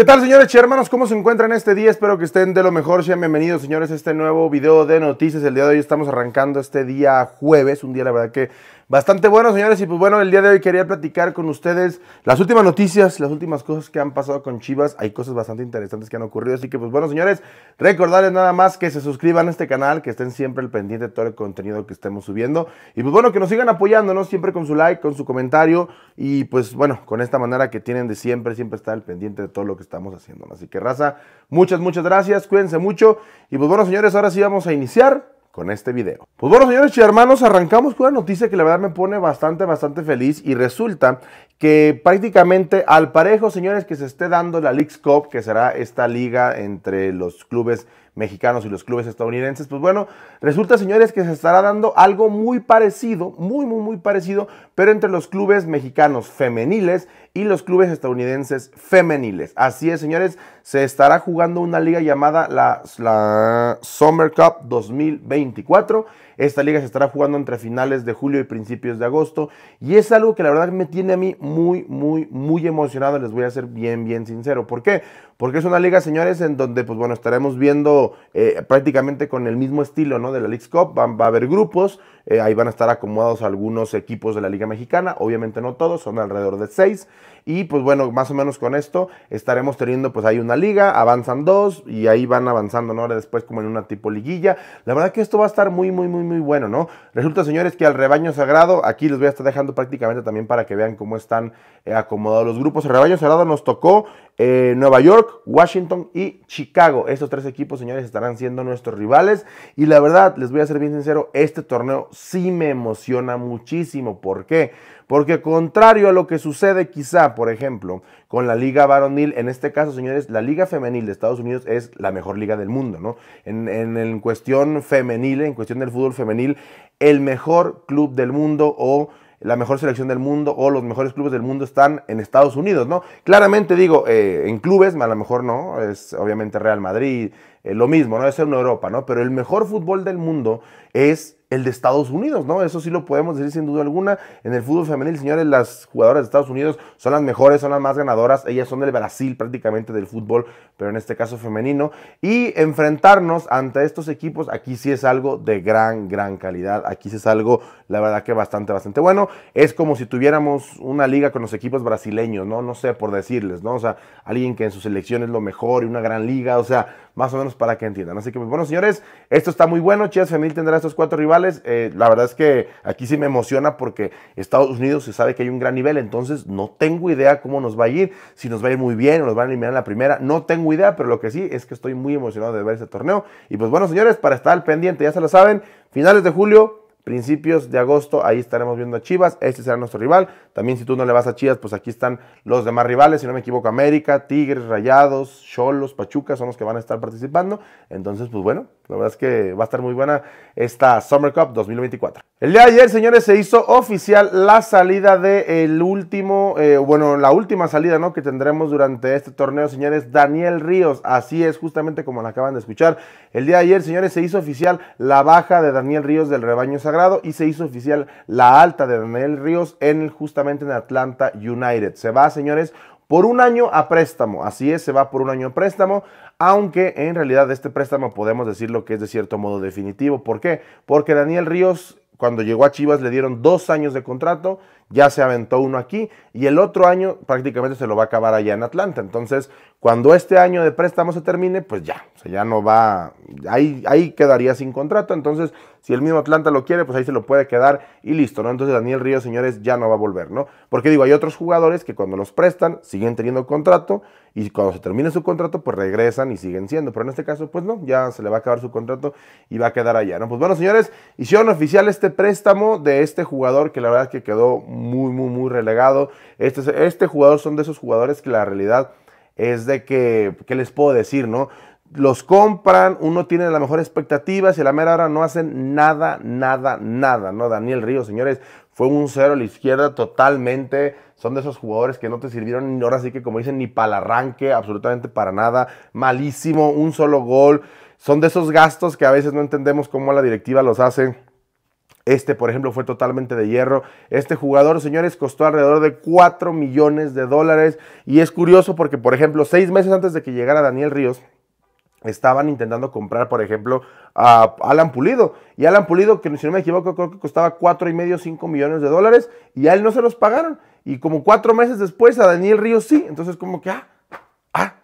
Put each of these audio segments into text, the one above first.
¿Qué tal, señores y hermanos? ¿Cómo se encuentran este día? Espero que estén de lo mejor. Sean bienvenidos, señores, a este nuevo video de noticias. El día de hoy estamos arrancando este día jueves, un día, la verdad, que Bastante bueno, señores. Y pues bueno, el día de hoy quería platicar con ustedes las últimas noticias, las últimas cosas que han pasado con Chivas. Hay cosas bastante interesantes que han ocurrido. Así que pues bueno, señores, recordarles nada más que se suscriban a este canal, que estén siempre al pendiente de todo el contenido que estemos subiendo. Y pues bueno, que nos sigan apoyándonos siempre con su like, con su comentario. Y pues bueno, con esta manera que tienen de siempre, siempre estar al pendiente de todo lo que estamos haciendo. Así que raza, muchas, muchas gracias. Cuídense mucho. Y pues bueno, señores, ahora sí vamos a iniciar con este video. Pues bueno, señores y hermanos, arrancamos con una noticia que la verdad me pone bastante, bastante feliz y resulta que prácticamente al parejo, señores, que se esté dando la Leagues Cup, que será esta liga entre los clubes mexicanos y los clubes estadounidenses, pues bueno, resulta, señores, que se estará dando algo muy parecido, muy, muy, muy parecido, pero entre los clubes mexicanos femeniles y los clubes estadounidenses femeniles. Así es, señores, se estará jugando una liga llamada la, la Summer Cup 2024. Esta liga se estará jugando entre finales de julio y principios de agosto. Y es algo que la verdad me tiene a mí muy, muy, muy emocionado. Les voy a ser bien, bien sincero. ¿Por qué? Porque es una liga, señores, en donde, pues bueno, estaremos viendo eh, prácticamente con el mismo estilo, ¿no? De la League Cup. va a haber grupos. Eh, ahí van a estar acomodados algunos equipos de la Liga mexicana, obviamente no todos, son alrededor de seis. Y pues bueno, más o menos con esto estaremos teniendo pues ahí una liga, avanzan dos y ahí van avanzando, ¿no? Ahora después como en una tipo liguilla. La verdad que esto va a estar muy, muy, muy, muy bueno, ¿no? Resulta, señores, que al rebaño sagrado, aquí les voy a estar dejando prácticamente también para que vean cómo están eh, acomodados los grupos. El rebaño sagrado nos tocó eh, Nueva York, Washington y Chicago. Estos tres equipos, señores, estarán siendo nuestros rivales. Y la verdad, les voy a ser bien sincero, este torneo sí me emociona muchísimo. ¿Por qué? Porque contrario a lo que sucede quizá, por ejemplo, con la liga varonil, en este caso, señores, la liga femenil de Estados Unidos es la mejor liga del mundo, ¿no? En, en cuestión femenil, en cuestión del fútbol femenil, el mejor club del mundo o la mejor selección del mundo o los mejores clubes del mundo están en Estados Unidos, ¿no? Claramente digo, eh, en clubes, a lo mejor no, es obviamente Real Madrid, eh, lo mismo, ¿no? Es en Europa, ¿no? Pero el mejor fútbol del mundo es el de Estados Unidos, ¿no? Eso sí lo podemos decir sin duda alguna. En el fútbol femenil, señores, las jugadoras de Estados Unidos son las mejores, son las más ganadoras. Ellas son del Brasil prácticamente del fútbol, pero en este caso femenino. Y enfrentarnos ante estos equipos, aquí sí es algo de gran, gran calidad. Aquí sí es algo, la verdad que bastante, bastante bueno. Es como si tuviéramos una liga con los equipos brasileños, ¿no? No sé, por decirles, ¿no? O sea, alguien que en su selección es lo mejor y una gran liga, o sea más o menos para que entiendan. Así que, pues, bueno, señores, esto está muy bueno. Chivas Femil tendrá estos cuatro rivales. Eh, la verdad es que aquí sí me emociona porque Estados Unidos se sabe que hay un gran nivel, entonces no tengo idea cómo nos va a ir, si nos va a ir muy bien o nos van a eliminar en la primera, no tengo idea, pero lo que sí es que estoy muy emocionado de ver ese torneo. Y pues bueno, señores, para estar al pendiente, ya se lo saben, finales de julio, principios de agosto, ahí estaremos viendo a Chivas, este será nuestro rival. También si tú no le vas a Chivas, pues aquí están los demás rivales, si no me equivoco, América, Tigres, Rayados, Cholos, Pachuca son los que van a estar participando. Entonces, pues bueno, la verdad es que va a estar muy buena esta Summer Cup 2024. El día de ayer, señores, se hizo oficial la salida del el último, eh, bueno, la última salida, ¿no? Que tendremos durante este torneo, señores, Daniel Ríos. Así es, justamente como la acaban de escuchar. El día de ayer, señores, se hizo oficial la baja de Daniel Ríos del rebaño sagrado y se hizo oficial la alta de Daniel Ríos en justamente en Atlanta United. Se va, señores, por un año a préstamo. Así es, se va por un año a préstamo aunque en realidad este préstamo podemos decir lo que es de cierto modo definitivo. ¿Por qué? Porque Daniel Ríos cuando llegó a Chivas le dieron dos años de contrato, ya se aventó uno aquí y el otro año prácticamente se lo va a acabar allá en Atlanta. Entonces, cuando este año de préstamo se termine, pues ya, o sea, ya no va, ahí, ahí quedaría sin contrato, entonces si el mismo Atlanta lo quiere, pues ahí se lo puede quedar y listo, ¿no? Entonces Daniel Ríos, señores, ya no va a volver, ¿no? Porque digo, hay otros jugadores que cuando los prestan siguen teniendo contrato y cuando se termine su contrato, pues regresan y siguen siendo, pero en este caso, pues no, ya se le va a acabar su contrato y va a quedar allá, ¿no? Pues bueno, señores, hicieron oficial este préstamo de este jugador que la verdad es que quedó muy, muy, muy relegado. Este, este jugador son de esos jugadores que la realidad es de que, ¿qué les puedo decir, no? los compran, uno tiene las mejores expectativas y a la mera hora no hacen nada, nada, nada, ¿no? Daniel Ríos, señores, fue un cero a la izquierda totalmente. Son de esos jugadores que no te sirvieron, ni ahora sí que como dicen, ni para el arranque, absolutamente para nada. Malísimo, un solo gol. Son de esos gastos que a veces no entendemos cómo la directiva los hace. Este, por ejemplo, fue totalmente de hierro. Este jugador, señores, costó alrededor de 4 millones de dólares. Y es curioso porque, por ejemplo, seis meses antes de que llegara Daniel Ríos, estaban intentando comprar, por ejemplo, a Alan Pulido. Y Alan Pulido, que si no me equivoco, creo que costaba cuatro y medio, cinco millones de dólares, y a él no se los pagaron. Y como cuatro meses después, a Daniel Ríos sí. Entonces, como que, ah, ah,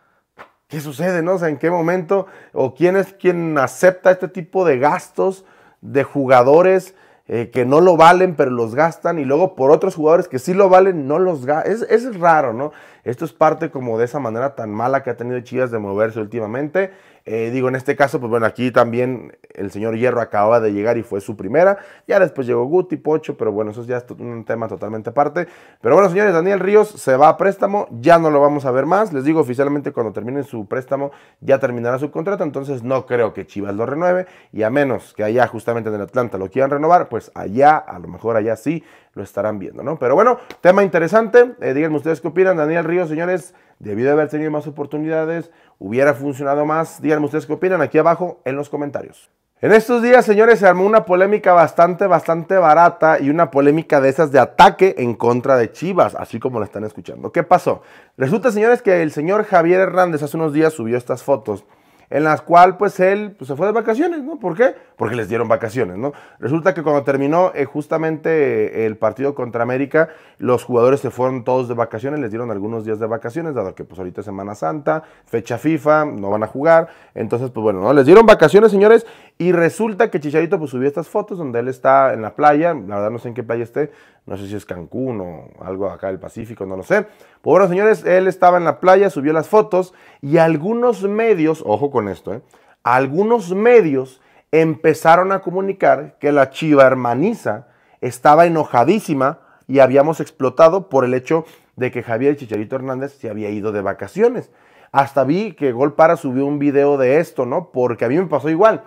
¿qué sucede? ¿No? O sea, ¿en qué momento? ¿O quién es quien acepta este tipo de gastos de jugadores? Eh, que no lo valen, pero los gastan, y luego por otros jugadores que sí lo valen, no los gastan. es raro, ¿no? Esto es parte como de esa manera tan mala que ha tenido Chivas de moverse últimamente. Eh, digo, en este caso, pues bueno, aquí también el señor Hierro acababa de llegar y fue su primera. Ya después llegó Guti, Pocho, pero bueno, eso ya es un tema totalmente aparte. Pero bueno, señores, Daniel Ríos se va a préstamo, ya no lo vamos a ver más. Les digo oficialmente cuando termine su préstamo, ya terminará su contrato, entonces no creo que Chivas lo renueve. Y a menos que allá justamente en el Atlanta lo quieran renovar, pues allá, a lo mejor allá sí, lo estarán viendo, ¿no? Pero bueno, tema interesante. Eh, díganme ustedes qué opinan. Daniel Ríos, señores, debido a haber tenido más oportunidades, hubiera funcionado más. Díganme ustedes qué opinan aquí abajo en los comentarios. En estos días, señores, se armó una polémica bastante, bastante barata y una polémica de esas de ataque en contra de Chivas, así como la están escuchando. ¿Qué pasó? Resulta, señores, que el señor Javier Hernández hace unos días subió estas fotos en las cual pues él pues, se fue de vacaciones, ¿no? ¿Por qué? Porque les dieron vacaciones, ¿no? Resulta que cuando terminó eh, justamente eh, el partido contra América, los jugadores se fueron todos de vacaciones, les dieron algunos días de vacaciones, dado que pues ahorita es Semana Santa, fecha FIFA, no van a jugar, entonces pues bueno, ¿no? Les dieron vacaciones, señores, y resulta que Chicharito pues subió estas fotos donde él está en la playa, la verdad no sé en qué playa esté, no sé si es Cancún o algo acá del Pacífico, no lo sé. Pues bueno, señores, él estaba en la playa, subió las fotos y algunos medios, ojo con esto, ¿eh? algunos medios empezaron a comunicar que la chiva hermaniza estaba enojadísima y habíamos explotado por el hecho de que Javier Chicharito Hernández se había ido de vacaciones. Hasta vi que Golpara subió un video de esto, ¿no? Porque a mí me pasó igual.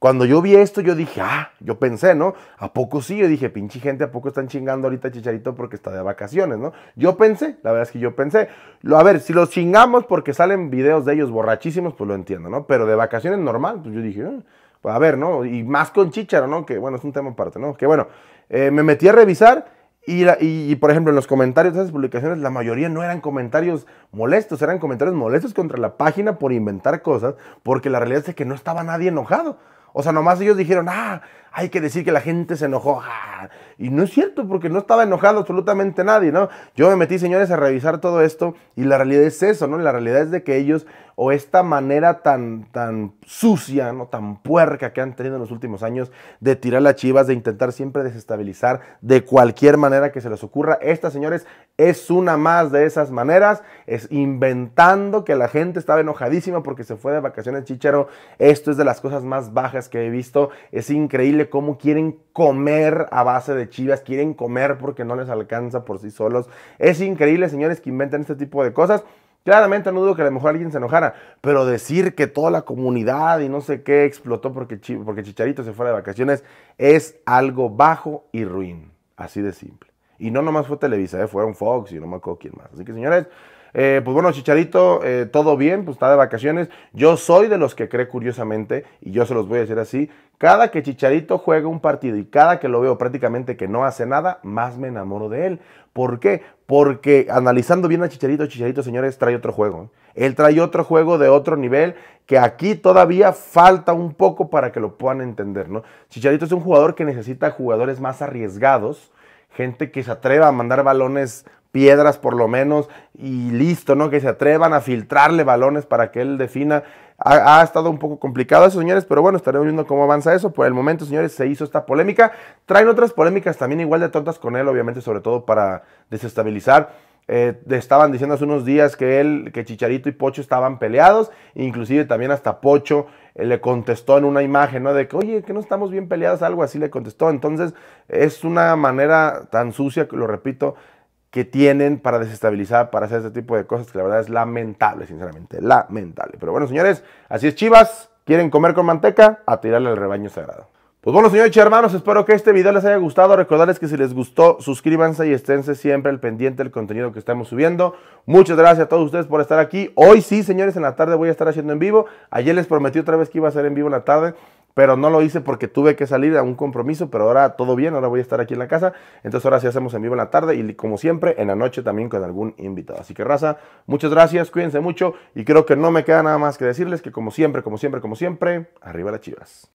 Cuando yo vi esto, yo dije, ah, yo pensé, ¿no? ¿A poco sí? Yo dije, pinche gente, ¿a poco están chingando ahorita Chicharito porque está de vacaciones, ¿no? Yo pensé, la verdad es que yo pensé. A ver, si los chingamos porque salen videos de ellos borrachísimos, pues lo entiendo, ¿no? Pero de vacaciones normal, pues yo dije, ah, pues a ver, ¿no? Y más con Chicharo, ¿no? Que bueno, es un tema aparte, ¿no? Que bueno, eh, me metí a revisar. y, y, por ejemplo, en los comentarios de esas publicaciones, la mayoría no eran comentarios molestos, eran comentarios molestos contra la página por inventar cosas, porque la realidad es que no estaba nadie enojado. O sea, nomás ellos dijeron, ah, hay que decir que la gente se enojó. Ah, y no es cierto, porque no estaba enojado absolutamente nadie, ¿no? Yo me metí, señores, a revisar todo esto y la realidad es eso, ¿no? La realidad es de que ellos o esta manera tan, tan sucia, ¿no? tan puerca que han tenido en los últimos años de tirar las chivas, de intentar siempre desestabilizar de cualquier manera que se les ocurra. Esta, señores, es una más de esas maneras, es inventando que la gente estaba enojadísima porque se fue de vacaciones Chichero. Esto es de las cosas más bajas que he visto. Es increíble cómo quieren comer a base de chivas, quieren comer porque no les alcanza por sí solos. Es increíble, señores, que inventen este tipo de cosas. Claramente no dudo que a lo mejor alguien se enojara, pero decir que toda la comunidad y no sé qué explotó porque, Chicharito se fuera de vacaciones es algo bajo y ruin. Así de simple. Y no nomás fue Televisa, eh, fueron Fox y no me acuerdo quién más. Así que señores, eh, pues bueno, Chicharito, eh, todo bien, pues está de vacaciones. Yo soy de los que cree curiosamente, y yo se los voy a decir así, cada que Chicharito juega un partido y cada que lo veo prácticamente que no hace nada, más me enamoro de él. ¿Por qué? Porque analizando bien a Chicharito, Chicharito, señores, trae otro juego. ¿eh? Él trae otro juego de otro nivel que aquí todavía falta un poco para que lo puedan entender, ¿no? Chicharito es un jugador que necesita jugadores más arriesgados, gente que se atreva a mandar balones, piedras por lo menos, y listo, ¿no? Que se atrevan a filtrarle balones para que él defina ha, estado un poco complicado eso, señores, pero bueno, estaremos viendo cómo avanza eso. Por el momento, señores, se hizo esta polémica. Traen otras polémicas también igual de tontas con él, obviamente, sobre todo para desestabilizar. Eh, estaban diciendo hace unos días que él, que Chicharito y Pocho estaban peleados, inclusive también hasta Pocho eh, le contestó en una imagen, ¿no? De que, oye, que no estamos bien peleados, algo así le contestó. Entonces, es una manera tan sucia, que lo repito, que tienen para desestabilizar, para hacer este tipo de cosas, que la verdad es lamentable, sinceramente, lamentable. Pero bueno, señores, así es Chivas, quieren comer con manteca, a tirarle al rebaño sagrado. Pues bueno, señores y hermanos, espero que este video les haya gustado. Recordarles que si les gustó, suscríbanse y esténse siempre al pendiente del contenido que estamos subiendo. Muchas gracias a todos ustedes por estar aquí. Hoy sí, señores, en la tarde voy a estar haciendo en vivo. Ayer les prometí otra vez que iba a ser en vivo en la tarde pero no lo hice porque tuve que salir a un compromiso, pero ahora todo bien, ahora voy a estar aquí en la casa, entonces ahora sí hacemos en vivo en la tarde y como siempre en la noche también con algún invitado. Así que raza, muchas gracias, cuídense mucho y creo que no me queda nada más que decirles que como siempre, como siempre, como siempre, arriba las chivas.